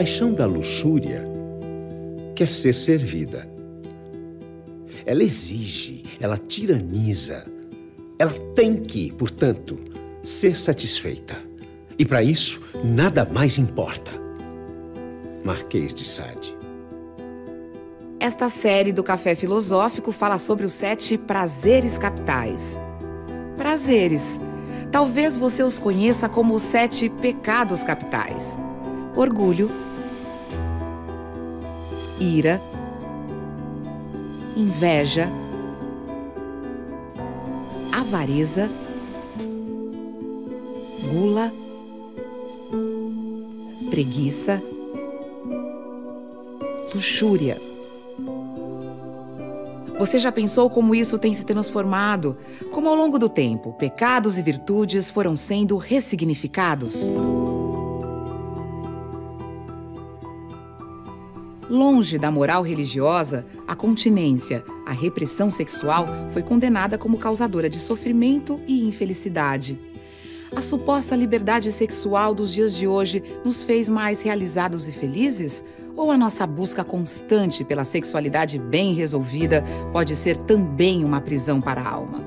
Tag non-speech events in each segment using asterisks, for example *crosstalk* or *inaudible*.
paixão da luxúria quer ser servida. Ela exige, ela tiraniza. Ela tem que, portanto, ser satisfeita. E para isso, nada mais importa. Marquês de Sade. Esta série do Café Filosófico fala sobre os sete prazeres capitais. Prazeres. Talvez você os conheça como os sete pecados capitais: orgulho, ira, inveja, avareza, gula, preguiça, luxúria. Você já pensou como isso tem se transformado? Como ao longo do tempo, pecados e virtudes foram sendo ressignificados? Longe da moral religiosa, a continência, a repressão sexual foi condenada como causadora de sofrimento e infelicidade. A suposta liberdade sexual dos dias de hoje nos fez mais realizados e felizes? Ou a nossa busca constante pela sexualidade bem resolvida pode ser também uma prisão para a alma?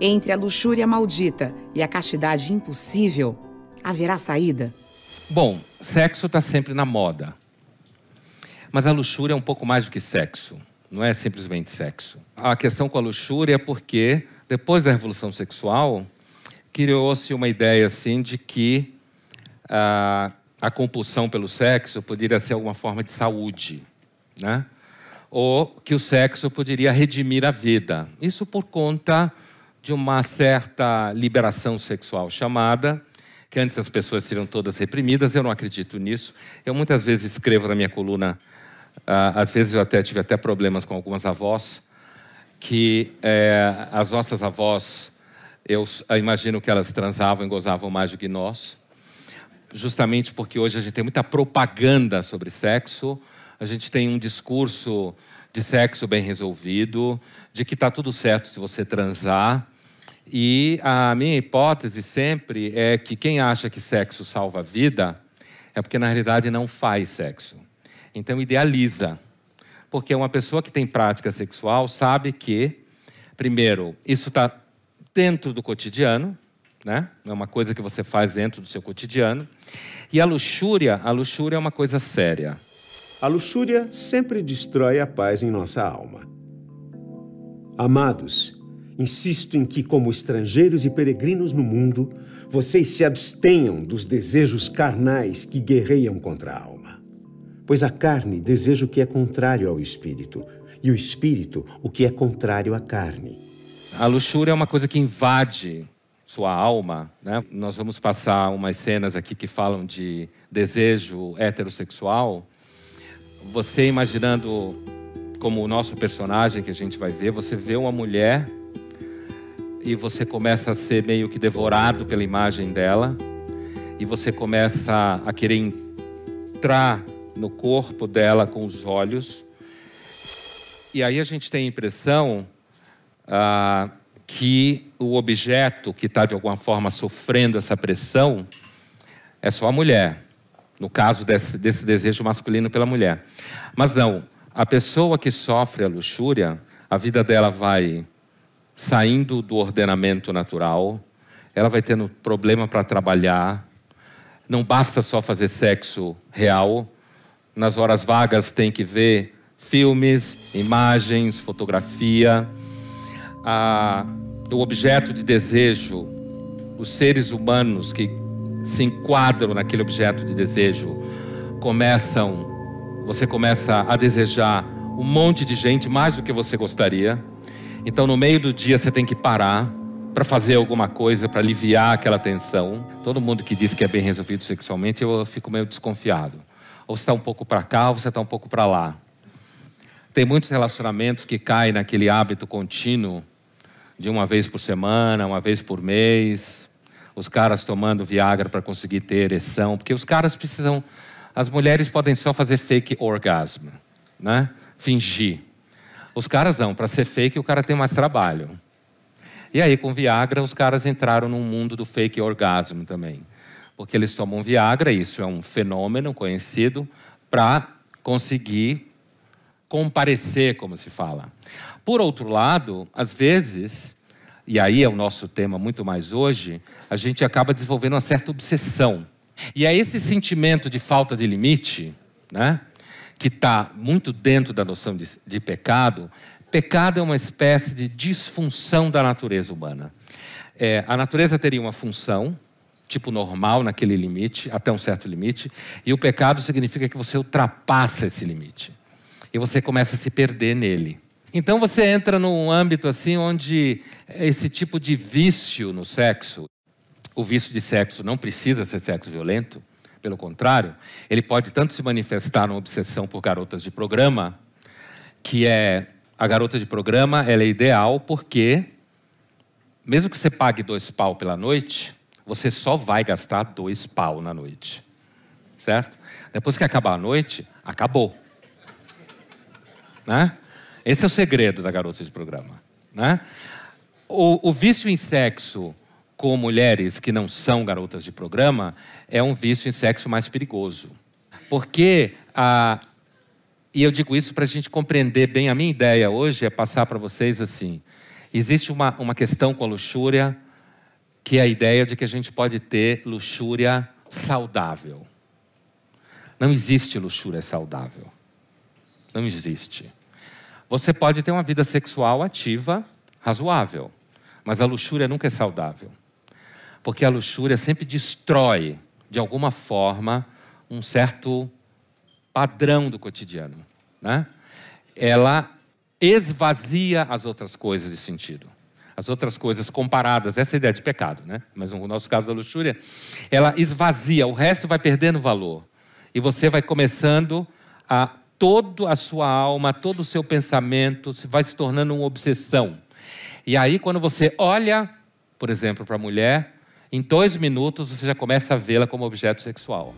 Entre a luxúria maldita e a castidade impossível, haverá saída? Bom, sexo está sempre na moda. Mas a luxúria é um pouco mais do que sexo, não é simplesmente sexo. A questão com a luxúria é porque, depois da Revolução Sexual, criou-se uma ideia assim de que ah, a compulsão pelo sexo poderia ser alguma forma de saúde, né? ou que o sexo poderia redimir a vida. Isso por conta de uma certa liberação sexual chamada, que antes as pessoas seriam todas reprimidas, eu não acredito nisso. Eu muitas vezes escrevo na minha coluna ah, às vezes eu até tive até problemas com algumas avós, que é, as nossas avós, eu imagino que elas transavam e gozavam mais do que nós, justamente porque hoje a gente tem muita propaganda sobre sexo, a gente tem um discurso de sexo bem resolvido, de que está tudo certo se você transar. E a minha hipótese sempre é que quem acha que sexo salva a vida é porque na realidade não faz sexo. Então idealiza. Porque uma pessoa que tem prática sexual sabe que, primeiro, isso está dentro do cotidiano, né? É uma coisa que você faz dentro do seu cotidiano. E a luxúria, a luxúria é uma coisa séria. A luxúria sempre destrói a paz em nossa alma. Amados, insisto em que, como estrangeiros e peregrinos no mundo, vocês se abstenham dos desejos carnais que guerreiam contra a alma. Pois a carne deseja o que é contrário ao espírito, e o espírito o que é contrário à carne. A luxúria é uma coisa que invade sua alma, né? Nós vamos passar umas cenas aqui que falam de desejo heterossexual. Você imaginando como o nosso personagem que a gente vai ver, você vê uma mulher e você começa a ser meio que devorado pela imagem dela e você começa a querer entrar no corpo dela com os olhos. E aí a gente tem a impressão ah, que o objeto que está de alguma forma sofrendo essa pressão é só a mulher, no caso desse, desse desejo masculino pela mulher. Mas não, a pessoa que sofre a luxúria, a vida dela vai saindo do ordenamento natural, ela vai tendo problema para trabalhar, não basta só fazer sexo real, nas horas vagas tem que ver filmes, imagens, fotografia. Ah, o objeto de desejo, os seres humanos que se enquadram naquele objeto de desejo, começam, você começa a desejar um monte de gente mais do que você gostaria. Então, no meio do dia, você tem que parar para fazer alguma coisa para aliviar aquela tensão. Todo mundo que diz que é bem resolvido sexualmente, eu fico meio desconfiado ou está um pouco para cá, ou você está um pouco para lá. Tem muitos relacionamentos que caem naquele hábito contínuo de uma vez por semana, uma vez por mês, os caras tomando Viagra para conseguir ter ereção, porque os caras precisam. As mulheres podem só fazer fake orgasmo, né? Fingir. Os caras não, para ser fake o cara tem mais trabalho. E aí com Viagra os caras entraram num mundo do fake orgasmo também porque eles tomam Viagra, isso é um fenômeno conhecido, para conseguir comparecer, como se fala. Por outro lado, às vezes, e aí é o nosso tema muito mais hoje, a gente acaba desenvolvendo uma certa obsessão. E é esse sentimento de falta de limite, né, que está muito dentro da noção de, de pecado. Pecado é uma espécie de disfunção da natureza humana. É, a natureza teria uma função, tipo normal, naquele limite, até um certo limite. E o pecado significa que você ultrapassa esse limite. E você começa a se perder nele. Então você entra num âmbito assim onde esse tipo de vício no sexo, o vício de sexo não precisa ser sexo violento, pelo contrário, ele pode tanto se manifestar numa obsessão por garotas de programa, que é a garota de programa, ela é ideal porque mesmo que você pague dois pau pela noite, você só vai gastar dois pau na noite. Certo? Depois que acabar a noite, acabou. Né? Esse é o segredo da garota de programa. Né? O, o vício em sexo com mulheres que não são garotas de programa é um vício em sexo mais perigoso. Porque a, e eu digo isso para a gente compreender bem. A minha ideia hoje é passar para vocês assim: existe uma, uma questão com a luxúria, que é a ideia de que a gente pode ter luxúria saudável. Não existe luxúria saudável. Não existe. Você pode ter uma vida sexual ativa, razoável, mas a luxúria nunca é saudável. Porque a luxúria sempre destrói, de alguma forma, um certo padrão do cotidiano. Né? Ela esvazia as outras coisas de sentido as outras coisas comparadas, essa ideia de pecado, né? Mas no nosso caso da luxúria, ela esvazia, o resto vai perdendo valor. E você vai começando a toda a sua alma, todo o seu pensamento vai se tornando uma obsessão. E aí, quando você olha, por exemplo, para a mulher, em dois minutos você já começa a vê-la como objeto sexual.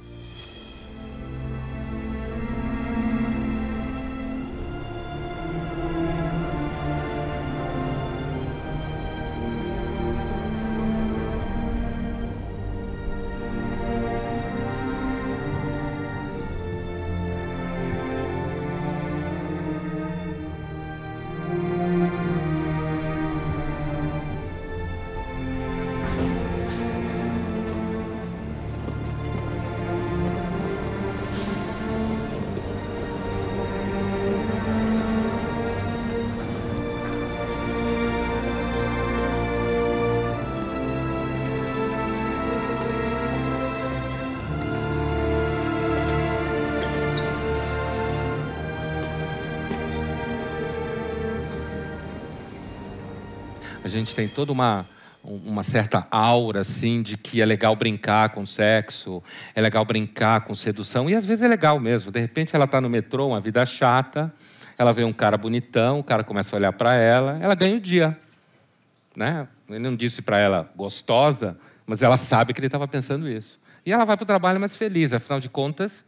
gente tem toda uma uma certa aura assim de que é legal brincar com sexo, é legal brincar com sedução e às vezes é legal mesmo. De repente ela está no metrô, uma vida chata, ela vê um cara bonitão, o cara começa a olhar para ela, ela ganha o dia, né? Ele não disse para ela gostosa, mas ela sabe que ele estava pensando isso. E ela vai para o trabalho mais feliz, afinal de contas,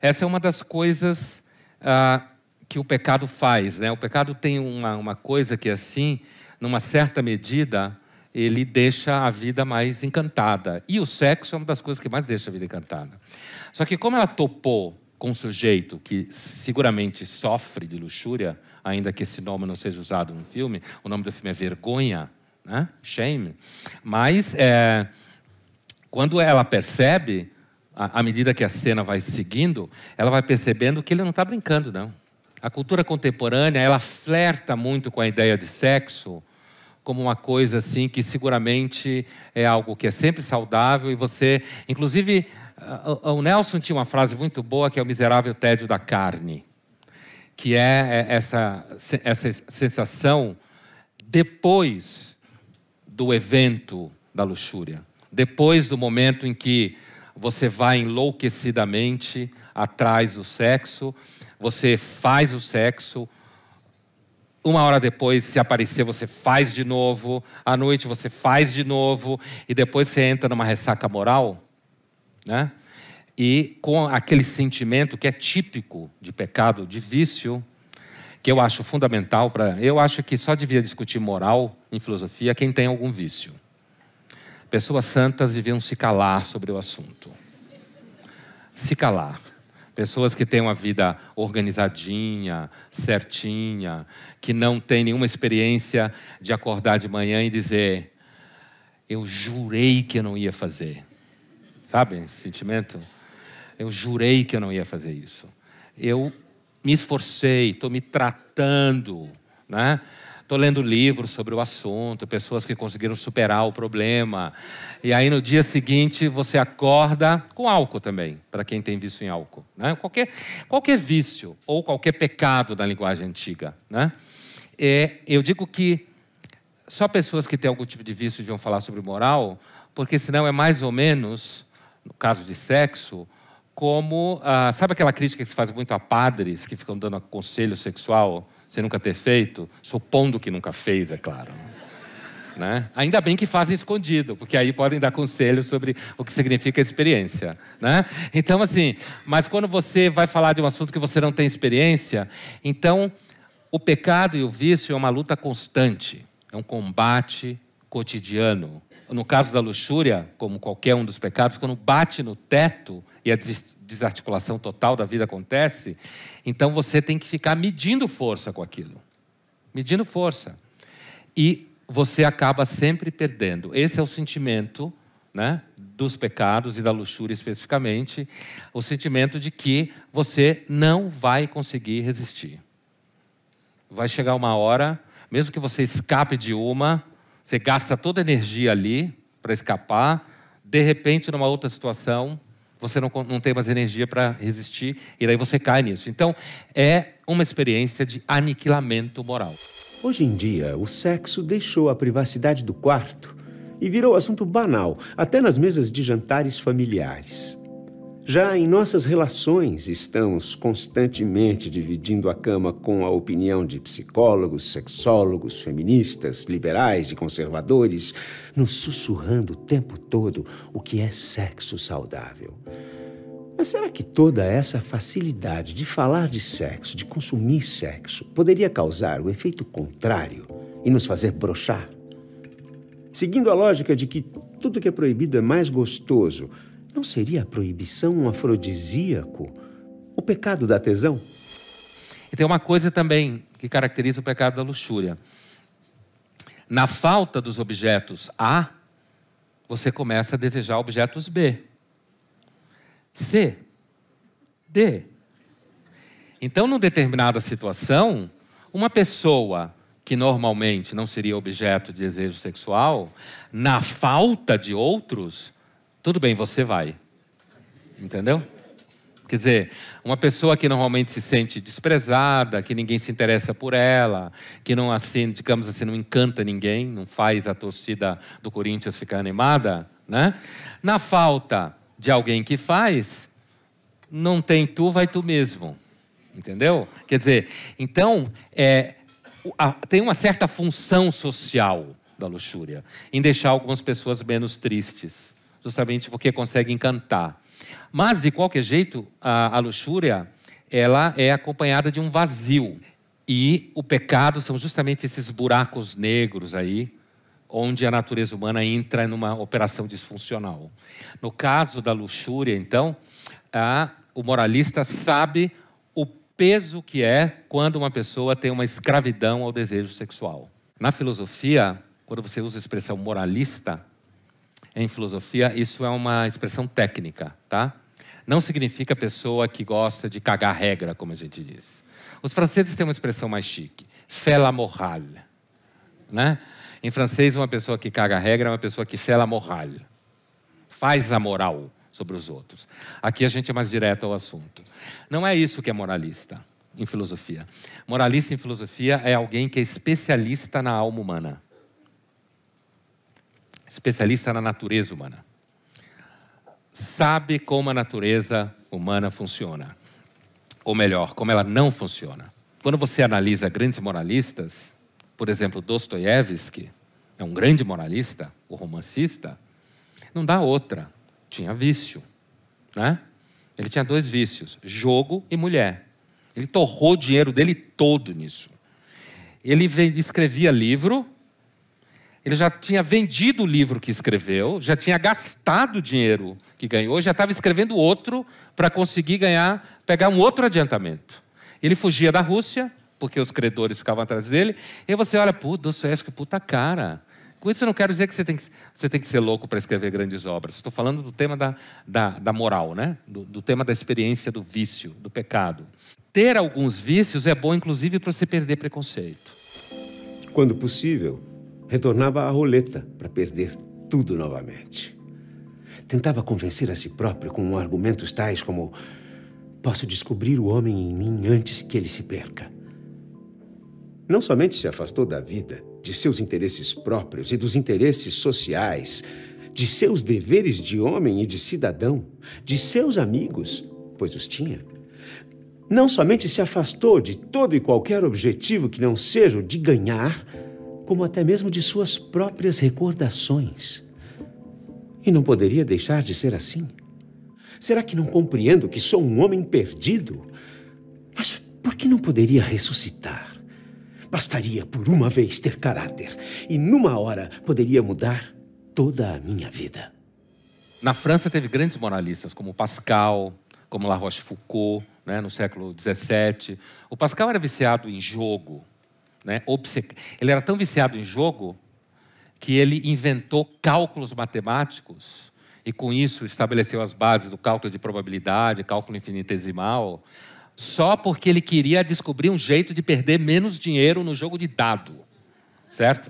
essa é uma das coisas ah, que o pecado faz, né? O pecado tem uma, uma coisa que é assim numa certa medida, ele deixa a vida mais encantada. E o sexo é uma das coisas que mais deixa a vida encantada. Só que como ela topou com um sujeito que seguramente sofre de luxúria, ainda que esse nome não seja usado no filme, o nome do filme é Vergonha, né? Shame. Mas é, quando ela percebe, à medida que a cena vai seguindo, ela vai percebendo que ele não está brincando, não. A cultura contemporânea, ela flerta muito com a ideia de sexo como uma coisa assim que seguramente é algo que é sempre saudável e você, inclusive, ah, o Nelson tinha uma frase muito boa que é o miserável tédio da carne, que é, é essa essa sensação depois do evento da luxúria, depois do momento em que você vai enlouquecidamente atrás do sexo você faz o sexo, uma hora depois, se aparecer, você faz de novo, à noite você faz de novo, e depois você entra numa ressaca moral, né? E com aquele sentimento que é típico de pecado, de vício, que eu acho fundamental para. Eu acho que só devia discutir moral em filosofia quem tem algum vício. Pessoas santas deviam se calar sobre o assunto. Se calar. Pessoas que têm uma vida organizadinha, certinha, que não têm nenhuma experiência de acordar de manhã e dizer: Eu jurei que eu não ia fazer. Sabe esse sentimento? Eu jurei que eu não ia fazer isso. Eu me esforcei, estou me tratando, né? Estou lendo livros sobre o assunto, pessoas que conseguiram superar o problema. E aí no dia seguinte você acorda com álcool também, para quem tem vício em álcool. Né? Qualquer, qualquer vício ou qualquer pecado da linguagem antiga. Né? É, eu digo que só pessoas que têm algum tipo de vício deviam falar sobre moral, porque senão é mais ou menos, no caso de sexo, como. Ah, sabe aquela crítica que se faz muito a padres que ficam dando conselho sexual? sem nunca ter feito, supondo que nunca fez, é claro. Né? né? Ainda bem que fazem escondido, porque aí podem dar conselho sobre o que significa experiência. Né? Então, assim, mas quando você vai falar de um assunto que você não tem experiência, então o pecado e o vício é uma luta constante, é um combate cotidiano. No caso da luxúria, como qualquer um dos pecados, quando bate no teto, e a desarticulação total da vida acontece, então você tem que ficar medindo força com aquilo. Medindo força. E você acaba sempre perdendo. Esse é o sentimento né, dos pecados e da luxúria especificamente, o sentimento de que você não vai conseguir resistir. Vai chegar uma hora, mesmo que você escape de uma, você gasta toda a energia ali para escapar, de repente, numa outra situação, você não, não tem mais energia para resistir e daí você cai nisso. Então, é uma experiência de aniquilamento moral. Hoje em dia, o sexo deixou a privacidade do quarto e virou assunto banal, até nas mesas de jantares familiares. Já em nossas relações, estamos constantemente dividindo a cama com a opinião de psicólogos, sexólogos, feministas, liberais e conservadores, nos sussurrando o tempo todo o que é sexo saudável. Mas será que toda essa facilidade de falar de sexo, de consumir sexo, poderia causar o efeito contrário e nos fazer brochar? Seguindo a lógica de que tudo que é proibido é mais gostoso não seria a proibição um afrodisíaco? O pecado da tesão? E tem uma coisa também que caracteriza o pecado da luxúria. Na falta dos objetos A, você começa a desejar objetos B, C, D. Então, numa determinada situação, uma pessoa que normalmente não seria objeto de desejo sexual, na falta de outros, tudo bem, você vai. Entendeu? Quer dizer, uma pessoa que normalmente se sente desprezada, que ninguém se interessa por ela, que não assim, digamos assim, não encanta ninguém, não faz a torcida do Corinthians ficar animada, né? Na falta de alguém que faz, não tem tu, vai tu mesmo. Entendeu? Quer dizer, então, é, a, tem uma certa função social da luxúria em deixar algumas pessoas menos tristes justamente porque consegue encantar. Mas, de qualquer jeito, a, a luxúria ela é acompanhada de um vazio. E o pecado são justamente esses buracos negros aí, onde a natureza humana entra numa operação disfuncional. No caso da luxúria, então, a, o moralista sabe o peso que é quando uma pessoa tem uma escravidão ao desejo sexual. Na filosofia, quando você usa a expressão moralista, em filosofia, isso é uma expressão técnica, tá? Não significa pessoa que gosta de cagar regra, como a gente diz. Os franceses têm uma expressão mais chique, fela la morale, né? Em francês, uma pessoa que caga regra é uma pessoa que fait la morale, faz a moral sobre os outros. Aqui a gente é mais direto ao assunto. Não é isso que é moralista em filosofia. Moralista em filosofia é alguém que é especialista na alma humana especialista na natureza humana, sabe como a natureza humana funciona. Ou melhor, como ela não funciona. Quando você analisa grandes moralistas, por exemplo, Dostoiévski, é um grande moralista, o romancista, não dá outra. Tinha vício. Né? Ele tinha dois vícios: jogo e mulher. Ele torrou o dinheiro dele todo nisso. Ele escrevia livro ele já tinha vendido o livro que escreveu, já tinha gastado o dinheiro que ganhou, já estava escrevendo outro para conseguir ganhar, pegar um outro adiantamento. Ele fugia da Rússia, porque os credores ficavam atrás dele, e você olha, pô, Dostoiévski, puta cara. Com isso eu não quero dizer que você tem que, você tem que ser louco para escrever grandes obras. Estou falando do tema da, da, da moral, né? Do, do tema da experiência do vício, do pecado. Ter alguns vícios é bom, inclusive, para você perder preconceito. Quando possível, retornava à roleta para perder tudo novamente. Tentava convencer a si próprio com argumentos tais como: posso descobrir o homem em mim antes que ele se perca. Não somente se afastou da vida, de seus interesses próprios e dos interesses sociais, de seus deveres de homem e de cidadão, de seus amigos, pois os tinha. Não somente se afastou de todo e qualquer objetivo que não seja o de ganhar, como até mesmo de suas próprias recordações. E não poderia deixar de ser assim. Será que não compreendo que sou um homem perdido? Mas por que não poderia ressuscitar? Bastaria por uma vez ter caráter e numa hora poderia mudar toda a minha vida. Na França teve grandes moralistas como Pascal, como La Rochefoucauld, né, no século XVII. O Pascal era viciado em jogo, né? Ele era tão viciado em jogo que ele inventou cálculos matemáticos e com isso estabeleceu as bases do cálculo de probabilidade, cálculo infinitesimal, só porque ele queria descobrir um jeito de perder menos dinheiro no jogo de dado, certo?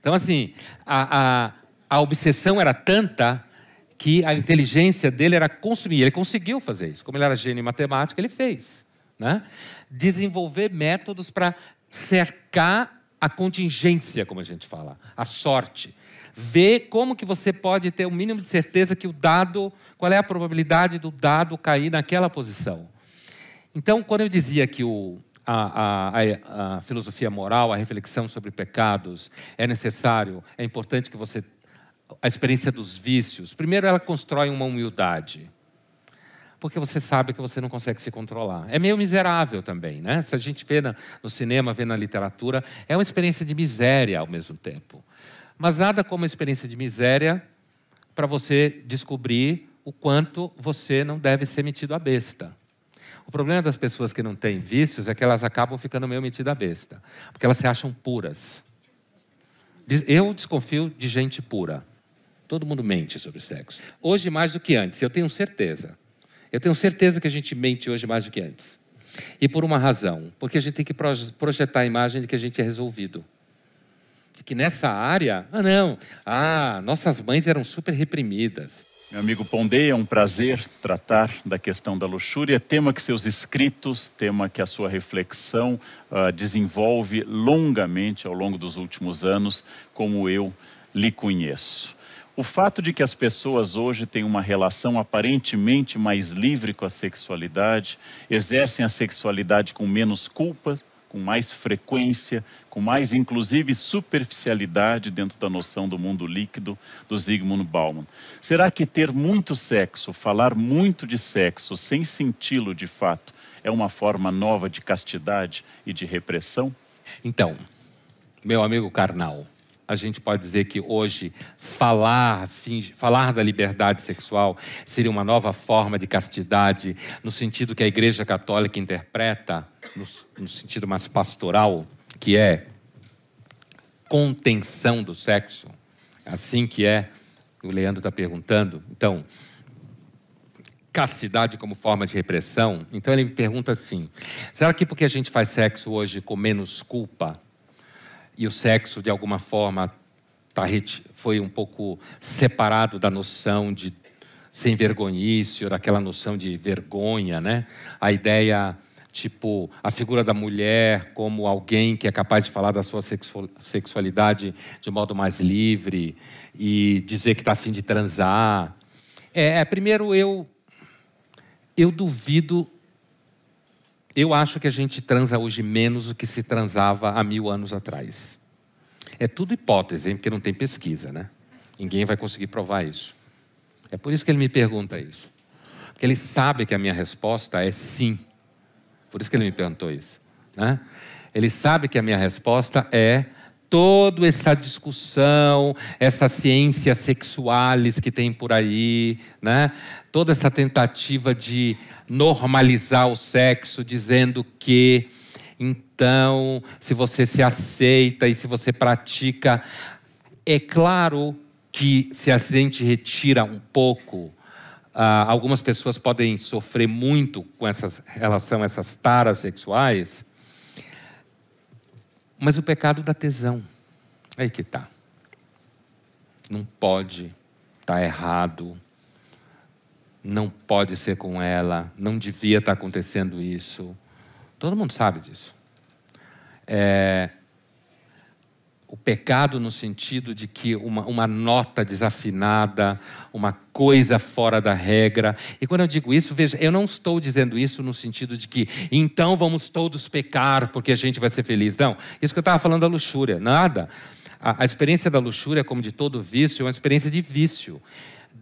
Então assim, a, a, a obsessão era tanta que a inteligência dele era consumir. Ele conseguiu fazer isso, como ele era gênio em matemática, ele fez, né? Desenvolver métodos para cercar a contingência, como a gente fala, a sorte. Ver como que você pode ter o um mínimo de certeza que o dado, qual é a probabilidade do dado cair naquela posição. Então, quando eu dizia que o, a, a, a, filosofia moral, a reflexão sobre pecados é necessário, é importante que você a experiência dos vícios. Primeiro, ela constrói uma humildade porque você sabe que você não consegue se controlar. É meio miserável também, né? Se a gente vê no cinema, vê na literatura, é uma experiência de miséria ao mesmo tempo. Mas nada como experiência de miséria para você descobrir o quanto você não deve ser metido à besta. O problema das pessoas que não têm vícios é que elas acabam ficando meio metidas à besta, porque elas se acham puras. Eu desconfio de gente pura. Todo mundo mente sobre sexo. Hoje, mais do que antes, eu tenho certeza. Eu tenho certeza que a gente mente hoje mais do que antes. E por uma razão, porque a gente tem que projetar a imagem de que a gente é resolvido. De que nessa área, ah não, ah, nossas mães eram super reprimidas. Meu amigo Pondé, é um prazer tratar da questão da luxúria, tema que seus escritos, tema que a sua reflexão uh, desenvolve longamente ao longo dos últimos anos, como eu lhe conheço. O fato de que as pessoas hoje têm uma relação aparentemente mais livre com a sexualidade, exercem a sexualidade com menos culpa, com mais frequência, com mais inclusive superficialidade dentro da noção do mundo líquido do Zygmunt Bauman. Será que ter muito sexo, falar muito de sexo sem senti-lo de fato, é uma forma nova de castidade e de repressão? Então, meu amigo Karnal, a gente pode dizer que hoje falar, falar da liberdade sexual seria uma nova forma de castidade, no sentido que a Igreja Católica interpreta, no, no sentido mais pastoral, que é contenção do sexo. É assim que é, o Leandro está perguntando. Então, castidade como forma de repressão. Então ele me pergunta assim: será que porque a gente faz sexo hoje com menos culpa, e o sexo, de alguma forma, tá, foi um pouco separado da noção de sem vergonhice, ou daquela noção de vergonha, né? A ideia tipo a figura da mulher como alguém que é capaz de falar da sua sexualidade de modo mais livre e dizer que está afim de transar. É, é, primeiro eu eu duvido eu acho que a gente transa hoje menos do que se transava há mil anos atrás. É tudo hipótese, hein? porque não tem pesquisa, né? Ninguém vai conseguir provar isso. É por isso que ele me pergunta isso. Porque ele sabe que a minha resposta é sim. Por isso que ele me perguntou isso. Né? Ele sabe que a minha resposta é toda essa discussão, essa ciência sexualis que tem por aí, né? toda essa tentativa de normalizar o sexo, dizendo que então, se você se aceita e se você pratica, é claro que se a gente retira um pouco, ah, algumas pessoas podem sofrer muito com essas relação a essas taras sexuais. Mas o pecado da tesão, aí que tá. Não pode, tá errado não pode ser com ela, não devia estar acontecendo isso. Todo mundo sabe disso. É, o pecado no sentido de que uma, uma nota desafinada, uma coisa fora da regra. E quando eu digo isso, veja, eu não estou dizendo isso no sentido de que então vamos todos pecar porque a gente vai ser feliz. Não, isso que eu estava falando da luxúria, nada. A, a experiência da luxúria, como de todo vício, é uma experiência de vício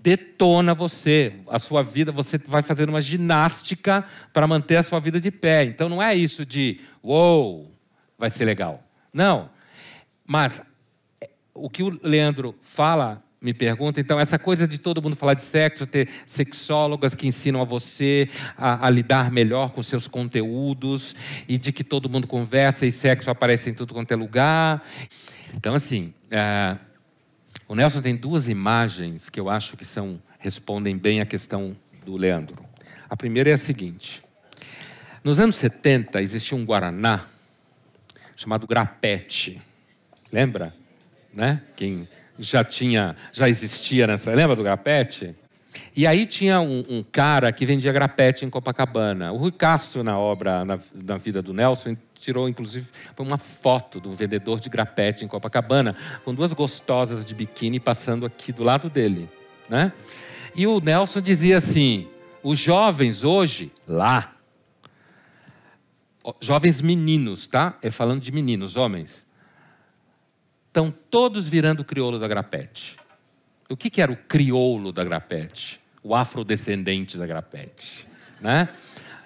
detona você, a sua vida, você vai fazendo uma ginástica para manter a sua vida de pé. Então não é isso de, uou, vai ser legal. Não. Mas é, o que o Leandro fala me pergunta. Então, essa coisa de todo mundo falar de sexo, ter sexólogas que ensinam a você a, a, lidar melhor com seus conteúdos e de que todo mundo conversa e sexo aparece em tudo quanto é lugar. Então, assim, é, o Nelson tem duas imagens que eu acho que são respondem bem à questão do Leandro. A primeira é a seguinte: nos anos 70 existia um guaraná chamado grapete. Lembra? Né? Quem já tinha, já existia nessa, lembra do grapete? E aí tinha um, um, cara que vendia grapete em Copacabana. O Rui Castro, na obra, na, na vida do Nelson, tirou, inclusive, foi uma foto de um vendedor de grapete em Copacabana, com duas gostosas de biquíni passando aqui do lado dele. Né? E o Nelson dizia assim: os jovens hoje, lá, jovens meninos, tá? É falando de meninos, homens, estão todos virando crioulo da grapete. O que, que era o crioulo da grapete? O afrodescendente da grapete, né?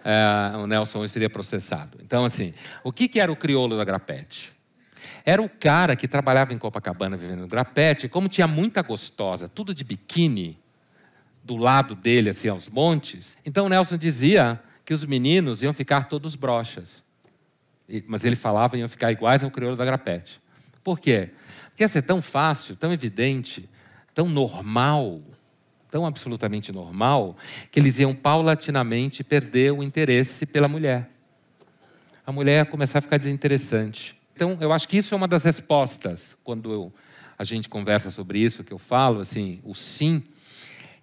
uh, o Nelson seria processado. Então, assim, o que, que era o crioulo da Grapete? Era o cara que trabalhava em Copacabana vivendo no Grapete, como tinha muita gostosa, tudo de biquíni, do lado dele, assim, aos montes. Então, o Nelson dizia que os meninos iam ficar todos brochas. Mas ele falava que iam ficar iguais ao crioulo da Grapete. Por quê? Porque ia ser tão fácil, tão evidente, tão normal tão absolutamente normal que eles iam paulatinamente perder o interesse pela mulher. A mulher ia começar a ficar desinteressante. Então, eu acho que isso é uma das respostas quando eu, a gente conversa sobre isso, que eu falo assim, o sim,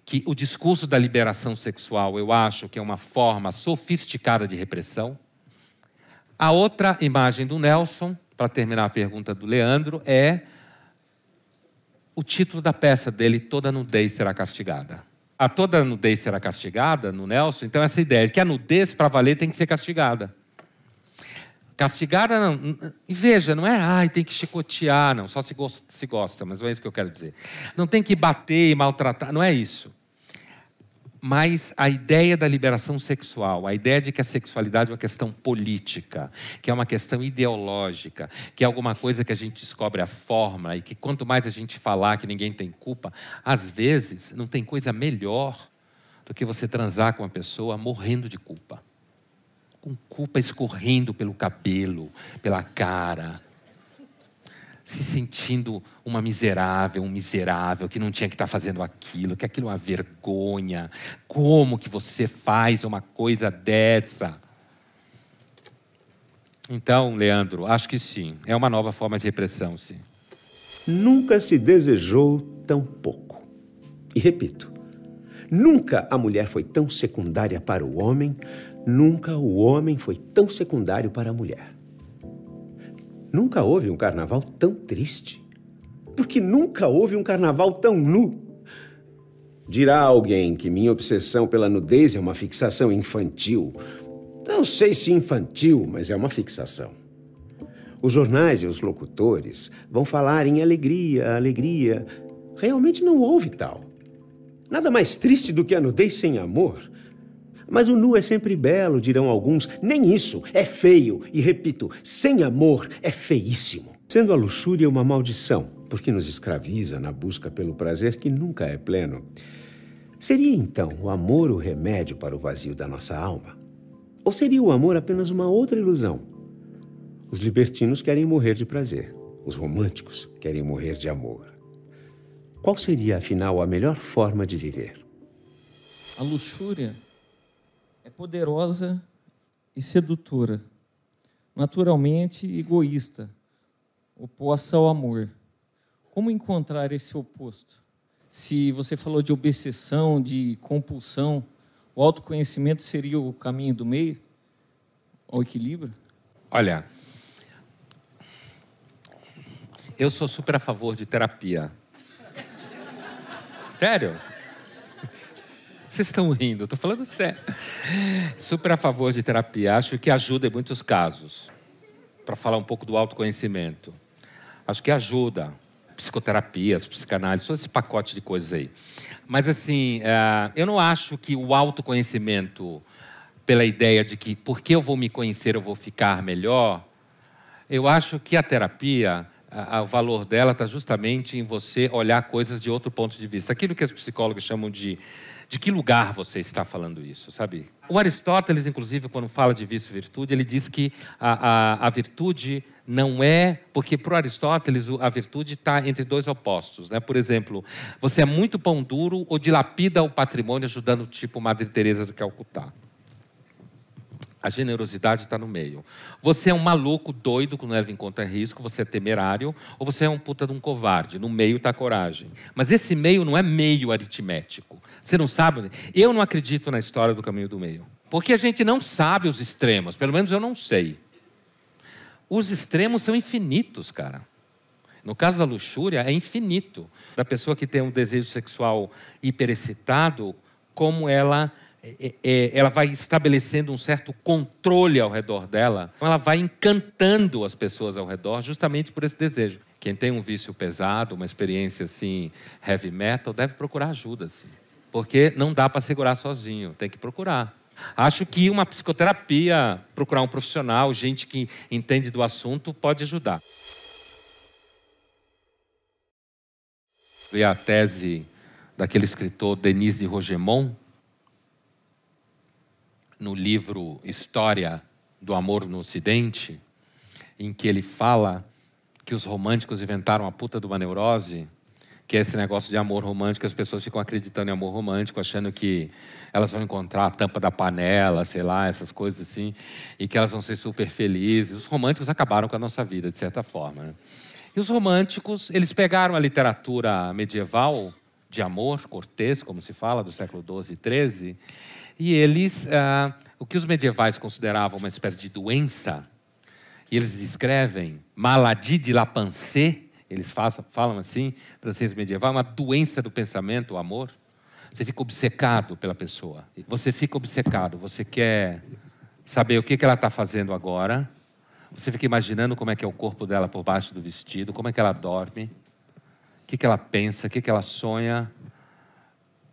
que o discurso da liberação sexual, eu acho que é uma forma sofisticada de repressão. A outra imagem do Nelson, para terminar a pergunta do Leandro, é o título da peça dele, Toda Nudez Será Castigada. A toda nudez será castigada, no Nelson, então essa ideia de que a nudez para valer tem que ser castigada. Castigada não. E veja, não é, ai, tem que chicotear, não, só se, gosta, se gosta, mas não é isso que eu quero dizer. Não tem que bater e maltratar, não é isso mas a ideia da liberação sexual, a ideia de que a sexualidade é uma questão política, que é uma questão ideológica, que é alguma coisa que a gente descobre a forma e que quanto mais a gente falar que ninguém tem culpa, às vezes não tem coisa melhor do que você transar com uma pessoa morrendo de culpa. Com culpa escorrendo pelo cabelo, pela cara, se sentindo uma miserável, um miserável, que não tinha que estar tá fazendo aquilo, que aquilo é uma vergonha. Como que você faz uma coisa dessa? Então, Leandro, acho que sim. É uma nova forma de repressão, sim. Nunca se desejou tão pouco. E repito, nunca a mulher foi tão secundária para o homem, nunca o homem foi tão secundário para a mulher. Nunca houve um carnaval tão triste. Porque nunca houve um carnaval tão nu. Dirá alguém que minha obsessão pela nudez é uma fixação infantil. Não sei se infantil, mas é uma fixação. Os jornais e os locutores vão falar em alegria, alegria. Realmente não houve tal. Nada mais triste do que a nudez sem amor. Mas o nu é sempre belo, dirão alguns. Nem isso, é feio. E repito, sem amor é feíssimo. Sendo a luxúria uma maldição, porque nos escraviza na busca pelo prazer que nunca é pleno. Seria então o amor o remédio para o vazio da nossa alma? Ou seria o amor apenas uma outra ilusão? Os libertinos querem morrer de prazer, os românticos querem morrer de amor. Qual seria, afinal, a melhor forma de viver? A luxúria poderosa e sedutora, naturalmente egoísta, oposta ao amor. Como encontrar esse oposto? Se você falou de obsessão, de compulsão, o autoconhecimento seria o caminho do meio? Ao equilíbrio? Olha, eu sou super a favor de terapia. Sério? Vocês estão rindo, estou falando sério. Super a favor de terapia, acho que ajuda em muitos casos. Para falar um pouco do autoconhecimento. Acho que ajuda. Psicoterapias, psicanálise, todo esse pacote de coisas aí. Mas, assim, eh, eu não acho que o autoconhecimento, pela ideia de que porque eu vou me conhecer eu vou ficar melhor, eu acho que a terapia a, o valor dela está justamente em você olhar coisas de outro ponto de vista. Aquilo que os psicólogos chamam de de que lugar você está falando isso, sabe? O Aristóteles, inclusive, quando fala de vício e virtude, ele diz que a, a, a virtude não é. Porque para o Aristóteles, a virtude está entre dois opostos. Né? Por exemplo, você é muito pão duro ou dilapida o patrimônio ajudando, tipo, Madre Teresa do Calcutá. A generosidade está no meio. Você é um maluco doido que não leva em conta risco, você é temerário, ou você é um puta de um covarde. No meio está a coragem. Mas esse meio não é meio aritmético. Você não sabe. Eu não acredito na história do caminho do meio. Porque a gente não sabe os extremos, pelo menos eu não sei. Os extremos são infinitos, cara. No caso da luxúria, é infinito. Da pessoa que tem um desejo sexual hiperexcitado, como ela é, é, ela vai estabelecendo um certo controle ao redor dela. Então ela vai encantando as pessoas ao redor justamente por esse desejo. Quem tem um vício pesado, uma experiência assim heavy metal, deve procurar ajuda, assim, porque não dá para segurar sozinho. Tem que procurar. Acho que uma psicoterapia, procurar um profissional, gente que entende do assunto, pode ajudar. E a tese daquele escritor Denise de Rogemont no livro História do Amor no Ocidente, em que ele fala que os românticos inventaram a puta de uma neurose, que é esse negócio de amor romântico, as pessoas ficam acreditando em amor romântico, achando que elas vão encontrar a tampa da panela, sei lá, essas coisas assim, e que elas vão ser super felizes. Os românticos acabaram com a nossa vida, de certa forma. Né? E os românticos, eles pegaram a literatura medieval de amor, cortês, como se fala, do século XII e XIII, e eles, ah, o que os medievais consideravam uma espécie de doença, e eles escrevem maladie de la pensée, eles falam, falam assim, vocês medieval, uma doença do pensamento, o amor. Você fica obcecado pela pessoa. Você fica obcecado, você quer saber o que ela está fazendo agora. Você fica imaginando como é que é o corpo dela por baixo do vestido, como é que ela dorme, o que ela pensa, o que ela sonha.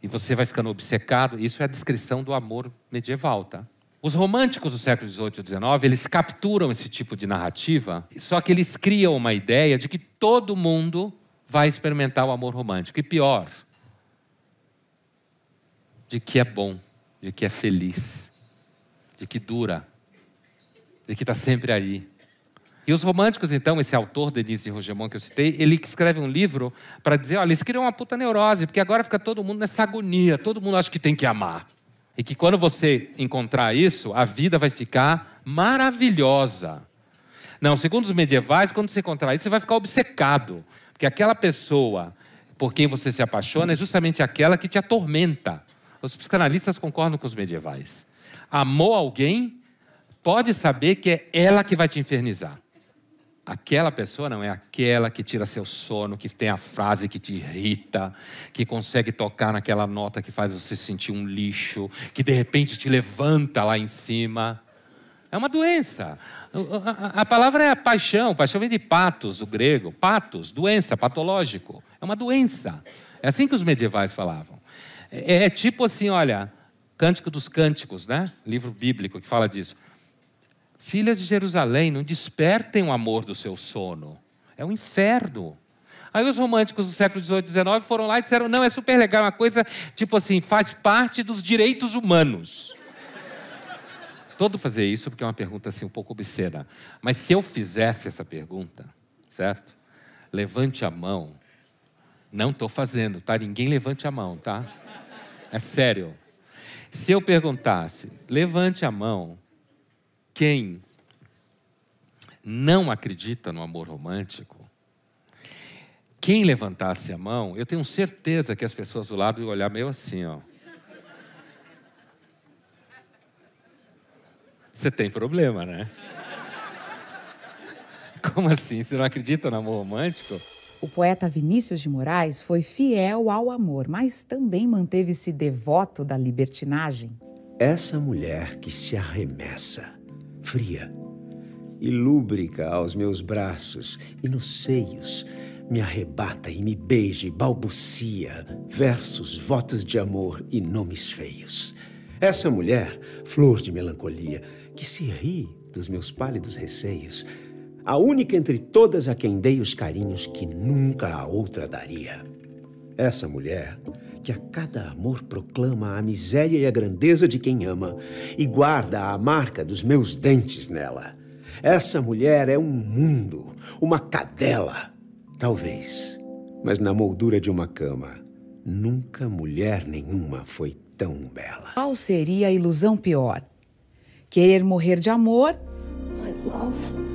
E você vai ficando obcecado. Isso é a descrição do amor medieval, tá? Os românticos do século XVIII e XIX, eles capturam esse tipo de narrativa, só que eles criam uma ideia de que todo mundo vai experimentar o amor romântico. E pior, de que é bom, de que é feliz, de que dura, de que está sempre aí. E os românticos, então, esse autor, Denise de Rogemont, que eu citei, ele escreve um livro para dizer: olha, eles criam uma puta neurose, porque agora fica todo mundo nessa agonia, todo mundo acha que tem que amar. E que quando você encontrar isso, a vida vai ficar maravilhosa. Não, segundo os medievais, quando você encontrar isso, você vai ficar obcecado. Porque aquela pessoa por quem você se apaixona é justamente aquela que te atormenta. Os psicanalistas concordam com os medievais. Amou alguém, pode saber que é ela que vai te infernizar. Aquela pessoa não é aquela que tira seu sono, que tem a frase que te irrita, que consegue tocar naquela nota que faz você sentir um lixo, que de repente te levanta lá em cima. É uma doença. A palavra é paixão, paixão vem de patos, o grego. Patos, doença, patológico. É uma doença. É assim que os medievais falavam. É, é tipo assim, olha, Cântico dos Cânticos, né? Livro bíblico que fala disso. Filhas de Jerusalém, não despertem o amor do seu sono. É um inferno. Aí os românticos do século XVIII e XIX foram lá e disseram: não, é super legal, é uma coisa tipo assim, faz parte dos direitos humanos. Todo fazer isso porque é uma pergunta assim um pouco obscena. Mas se eu fizesse essa pergunta, certo? Levante a mão. Não estou fazendo, tá? Ninguém levante a mão, tá? É sério. Se eu perguntasse, levante a mão quem não acredita no amor romântico, quem levantasse a mão, eu tenho certeza que as pessoas do lado iam olhar meio assim, ó. Você tem problema, né? *laughs* Como assim? Você não acredita no amor romântico? O poeta Vinícius de Moraes foi fiel ao amor, mas também manteve-se devoto da libertinagem. Essa mulher que se arremessa fria, e lúbrica aos meus braços e nos seios, me arrebata e me beija e balbucia versos, votos de amor e nomes feios. Essa mulher, flor de melancolia, que se ri dos meus pálidos receios, a única entre todas a quem dei os carinhos que nunca a outra daria. Essa mulher, que a cada amor proclama a miséria e a grandeza de quem ama e guarda a marca dos meus dentes nela. Essa mulher é um mundo, uma cadela, talvez, mas na moldura de uma cama. Nunca mulher nenhuma foi tão bela. Qual seria a ilusão pior? Querer morrer de amor? My love.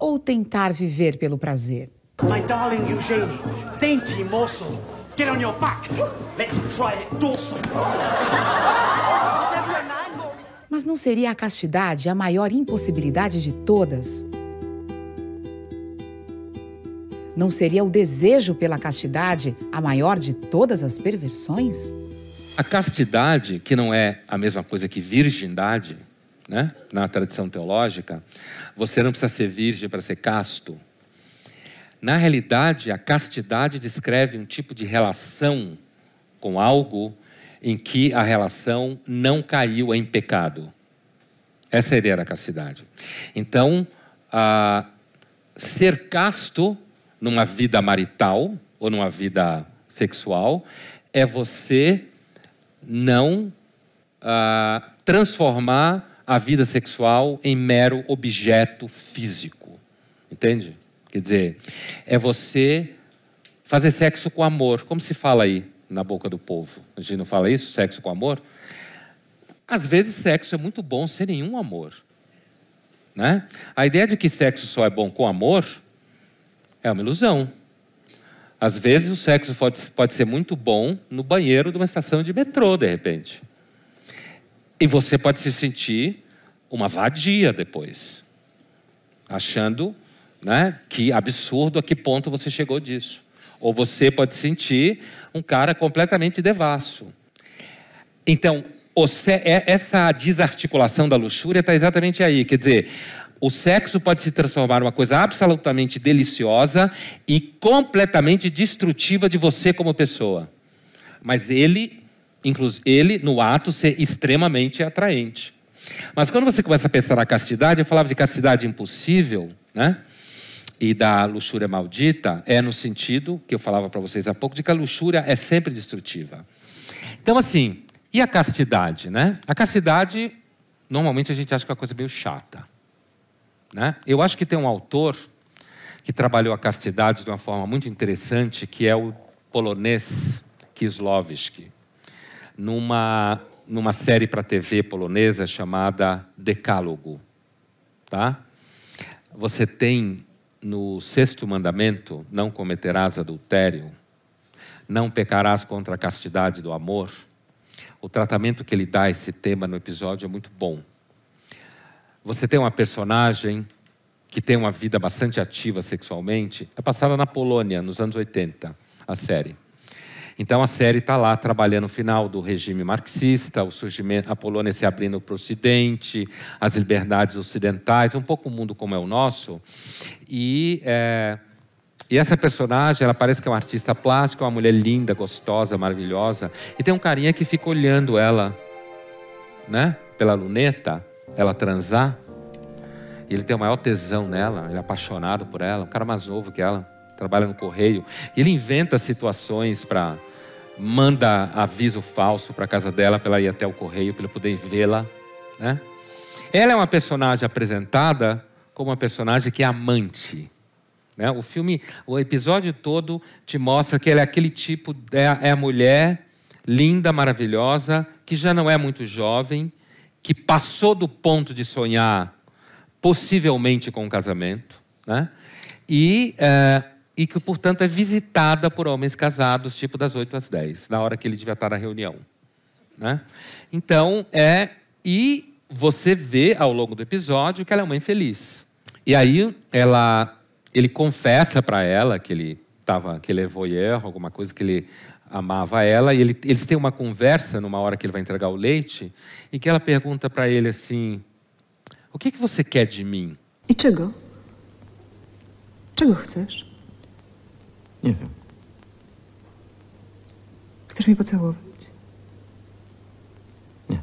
ou tentar viver pelo prazer? My darling dainty morsel, get on your back. Let's try it Mas não seria a castidade a maior impossibilidade de todas? Não seria o desejo pela castidade a maior de todas as perversões? A castidade, que não é a mesma coisa que virgindade, né? na tradição teológica, você não precisa ser virgem para ser casto. Na realidade, a castidade descreve um tipo de relação com algo em que a relação não caiu em pecado. Essa é a ideia da castidade. Então, a ser casto numa vida marital ou numa vida sexual é você não ah, transformar a vida sexual em mero objeto físico. Entende? Quer dizer, é você fazer sexo com amor. Como se fala aí na boca do povo? A gente não fala isso? Sexo com amor? Às vezes, sexo é muito bom sem nenhum amor. Né? A ideia de que sexo só é bom com amor é uma ilusão. Às vezes, o sexo pode, pode ser muito bom no banheiro de uma estação de metrô, de repente. E você pode se sentir uma vadia depois, achando né, que absurdo a que ponto você chegou disso. Ou você pode sentir um cara completamente devasso. Então, é, essa desarticulação da luxúria está exatamente aí. Quer dizer, o sexo pode se transformar em uma coisa absolutamente deliciosa e completamente destrutiva de você como pessoa. Mas ele Inclusive, ele, no ato, ser extremamente atraente. Mas quando você começa a pensar na castidade, eu falava de castidade impossível, né? E da luxúria maldita, é no sentido que eu falava para vocês há pouco, de que a luxúria é sempre destrutiva. Então, assim, e a castidade, né? A castidade, normalmente a gente acha que é uma coisa meio chata. Né? Eu acho que tem um autor que trabalhou a castidade de uma forma muito interessante, que é o polonês Kislovski numa, numa série para TV polonesa chamada Decálogo. Tá? Você tem no sexto mandamento: não cometerás adultério, não pecarás contra a castidade do amor. O tratamento que ele dá a esse tema no episódio é muito bom. Você tem uma personagem que tem uma vida bastante ativa sexualmente, é passada na Polônia, nos anos 80, a série. Então a série está lá trabalhando o final do regime marxista, o surgimento, a Polônia se abrindo para o Ocidente, as liberdades ocidentais, um pouco o mundo como é o nosso. E, é, e essa personagem, ela parece que é uma artista plástica, uma mulher linda, gostosa, maravilhosa, e tem um carinha que fica olhando ela, né? Pela luneta, ela transar. E ele tem o maior tesão nela, ele é apaixonado por ela, um cara mais novo que ela trabalha no correio, e ele inventa situações para manda aviso falso para casa dela para ela ir até o correio para ele poder vê-la, né? Ela é uma personagem apresentada como uma personagem que é amante. Né? O filme, o episódio todo te mostra que ela é aquele tipo, é, é a mulher linda, maravilhosa, que já não é muito jovem, que passou do ponto de sonhar possivelmente com um casamento, né? E é, e que, portanto, é visitada por homens casados, tipo das 8 às 10, na hora que ele devia estar na reunião. Né? Então, é. E você vê ao longo do episódio que ela é uma infeliz. E aí ela, ele confessa para ela que ele tava, que ele é voyeur, alguma coisa que ele amava ela, e ele, eles têm uma conversa numa hora que ele vai entregar o leite, e que ela pergunta para ele assim: "O que que você quer de mim?" E chegou. Czego chcesz? Nie wiem. Chcesz mnie pocałować? Nie.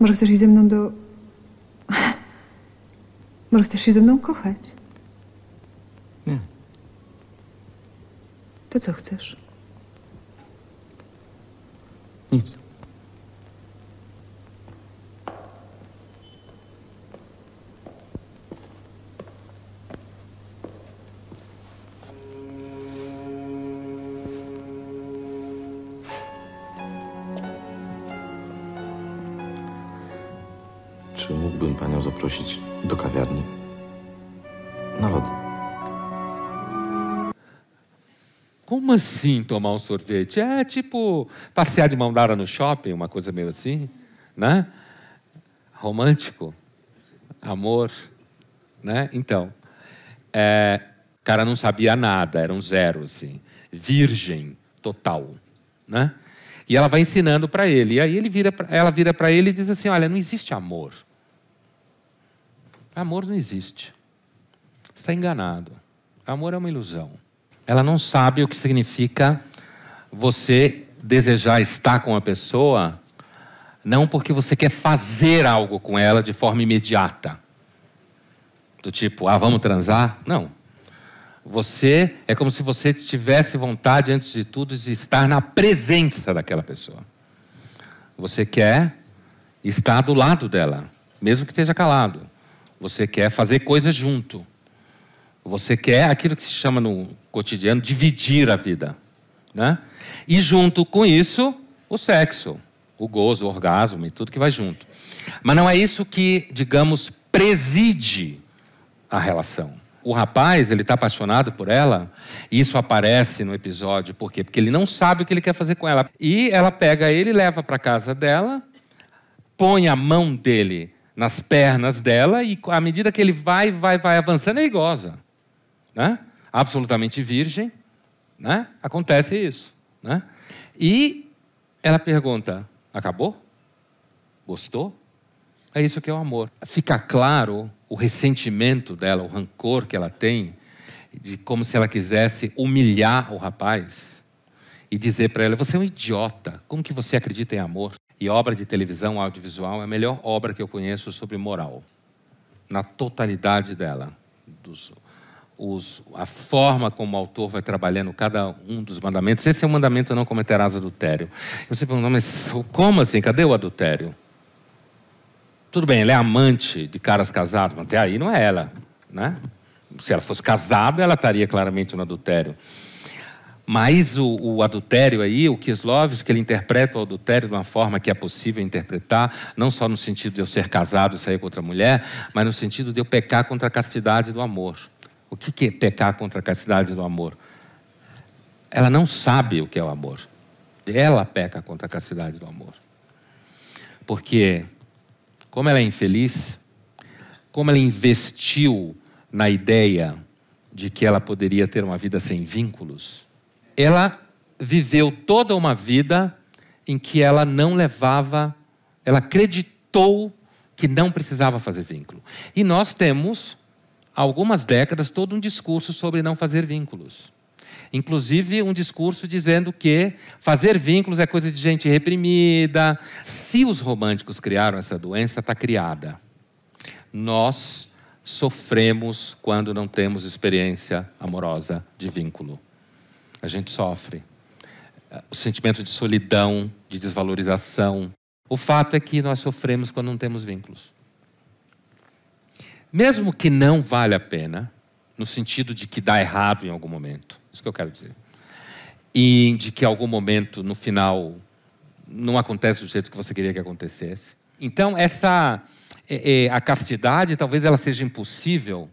Może chcesz iść ze mną do... Może chcesz się ze mną kochać? Nie. To co chcesz? Nic. zaprosić do kawiarni na lody. Como assim tomar um sorvete? É tipo passear de mão dada no shopping, uma coisa meio assim, né? Romântico, amor, né? Então, é, cara não sabia nada, era um zero assim, virgem total, né? E ela vai ensinando para ele. E aí ele vira, ela vira para ele e diz assim: Olha, não existe amor. Amor não existe. Está enganado. Amor é uma ilusão. Ela não sabe o que significa você desejar estar com a pessoa, não porque você quer fazer algo com ela de forma imediata. Do tipo, ah, vamos transar? Não. Você é como se você tivesse vontade, antes de tudo, de estar na presença daquela pessoa. Você quer estar do lado dela, mesmo que esteja calado. Você quer fazer coisas junto. Você quer aquilo que se chama no cotidiano dividir a vida. Né? E junto com isso, o sexo, o gozo, o orgasmo e tudo que vai junto. Mas não é isso que, digamos, preside a relação. O rapaz, ele está apaixonado por ela, e isso aparece no episódio, por quê? Porque ele não sabe o que ele quer fazer com ela. E ela pega ele, leva para casa dela, põe a mão dele nas pernas dela e à medida que ele vai, vai, vai avançando, ele goza. Né? Absolutamente virgem, né? acontece isso. Né? E ela pergunta: acabou? Gostou? É isso que é o amor. Fica claro o ressentimento dela, o rancor que ela tem, de como se ela quisesse humilhar o rapaz e dizer para ela: você é um idiota, como que você acredita em amor? E obra de televisão audiovisual é a melhor obra que eu conheço sobre moral, na totalidade dela, dos, os, a forma como o autor vai trabalhando cada um dos mandamentos. Esse é o mandamento não cometerás adultério. Você pergunta, mas como assim? Cadê o adultério? Tudo bem, ela é amante de caras casados, mas até aí não é ela, né? Se ela fosse casada, ela estaria claramente no adultério. Mas o, o, adultério aí, o Kislovski, ele interpreta o adultério de uma forma que é possível interpretar, não só no sentido de eu ser casado e sair com outra mulher, mas no sentido de eu pecar contra a castidade do amor. O que, que é pecar contra a castidade do amor? Ela não sabe o que é o amor. Ela peca contra a castidade do amor. Porque, como ela é infeliz, como ela investiu na ideia de que ela poderia ter uma vida sem vínculos, ela viveu toda uma vida em que ela não levava, ela acreditou que não precisava fazer vínculo. E nós temos, há algumas décadas, todo um discurso sobre não fazer vínculos. Inclusive, um discurso dizendo que fazer vínculos é coisa de gente reprimida. Se os românticos criaram essa doença, está criada. Nós sofremos quando não temos experiência amorosa de vínculo. A gente sofre. O sentimento de solidão, de desvalorização. O fato é que nós sofremos quando não temos vínculos. Mesmo que não vale a pena, no sentido de que dá errado em algum momento, isso que eu quero dizer, e de que em algum momento, no final, não acontece do jeito que você queria que acontecesse. Então, essa é, é, a castidade, talvez ela seja impossível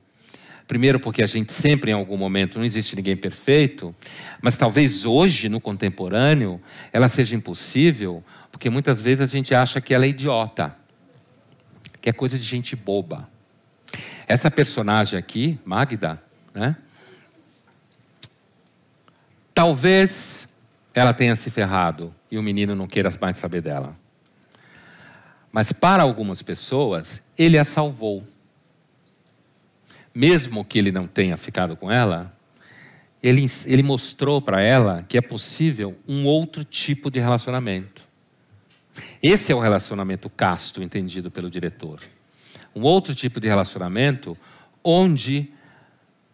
Primeiro, porque a gente sempre, em algum momento, não existe ninguém perfeito, mas talvez hoje, no contemporâneo, ela seja impossível, porque muitas vezes a gente acha que ela é idiota, que é coisa de gente boba. Essa personagem aqui, Magda, né? Talvez ela tenha se ferrado e o menino não queira mais saber dela. Mas para algumas pessoas, ele a salvou mesmo que ele não tenha ficado com ela, ele, ele mostrou para ela que é possível um outro tipo de relacionamento. Esse é o relacionamento casto entendido pelo diretor. Um outro tipo de relacionamento onde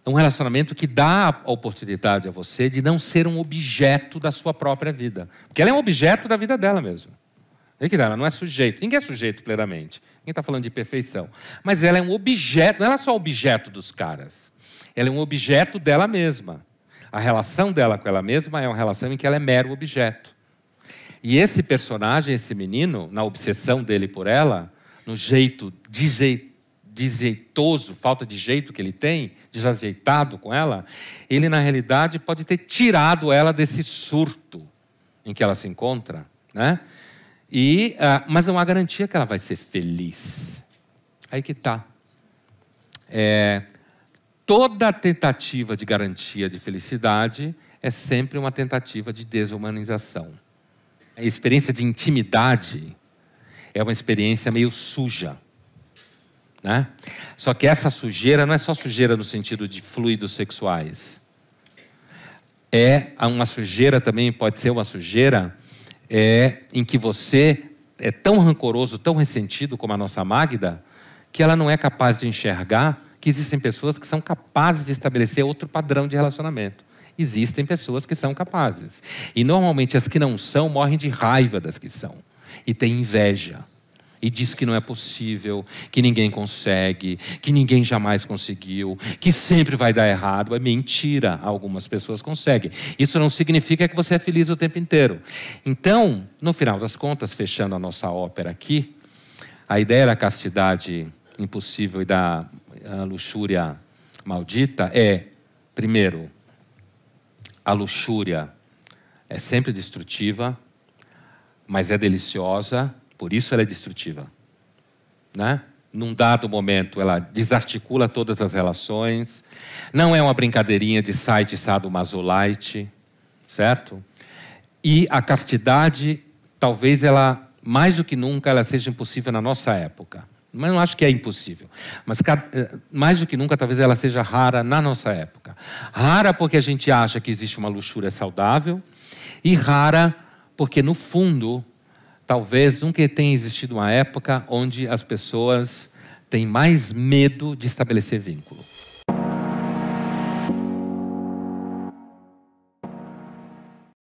um relacionamento que dá a oportunidade a você de não ser um objeto da sua própria vida. Porque ela é um objeto da vida dela mesmo. É que ela não é sujeito. Ninguém é sujeito plenamente. Ninguém está falando de perfeição. Mas ela é um objeto, não é ela é só objeto dos caras. Ela é um objeto dela mesma. A relação dela com ela mesma é uma relação em que ela é mero objeto. E esse personagem, esse menino, na obsessão dele por ela, no jeito desjeitoso, dejeitoso, falta de jeito que ele tem, desajeitado com ela, ele na realidade pode ter tirado ela desse surto em que ela se encontra, né? E, uh, mas não é há garantia que ela vai ser feliz. Aí que está. É, toda tentativa de garantia de felicidade é sempre uma tentativa de desumanização. A experiência de intimidade é uma experiência meio suja. Né? Só que essa sujeira não é só sujeira no sentido de fluidos sexuais. É uma sujeira também, pode ser uma sujeira é em que você é tão rancoroso, tão ressentido como a nossa Magda, que ela não é capaz de enxergar que existem pessoas que são capazes de estabelecer outro padrão de relacionamento. Existem pessoas que são capazes. E normalmente as que não são morrem de raiva das que são e têm inveja e diz que não é possível, que ninguém consegue, que ninguém jamais conseguiu, que sempre vai dar errado. É mentira, algumas pessoas conseguem. Isso não significa que você é feliz o tempo inteiro. Então, no final das contas, fechando a nossa ópera aqui, a ideia da castidade impossível e da ah, luxúria maldita é, primeiro, a luxúria é sempre destrutiva, mas é deliciosa por isso ela é destrutiva. Né? Num dado momento, ela desarticula todas as relações. Não é uma brincadeirinha de site sadomasolite, certo? E a castidade, talvez ela, mais do que nunca, ela seja impossível na nossa época. Mas não acho que é impossível. Mas eh, mais do que nunca, talvez ela seja rara na nossa época. Rara porque a gente acha que existe uma luxúria saudável, e rara porque, no fundo, Talvez nunca tenha existido uma época onde as pessoas têm mais medo de estabelecer vínculo.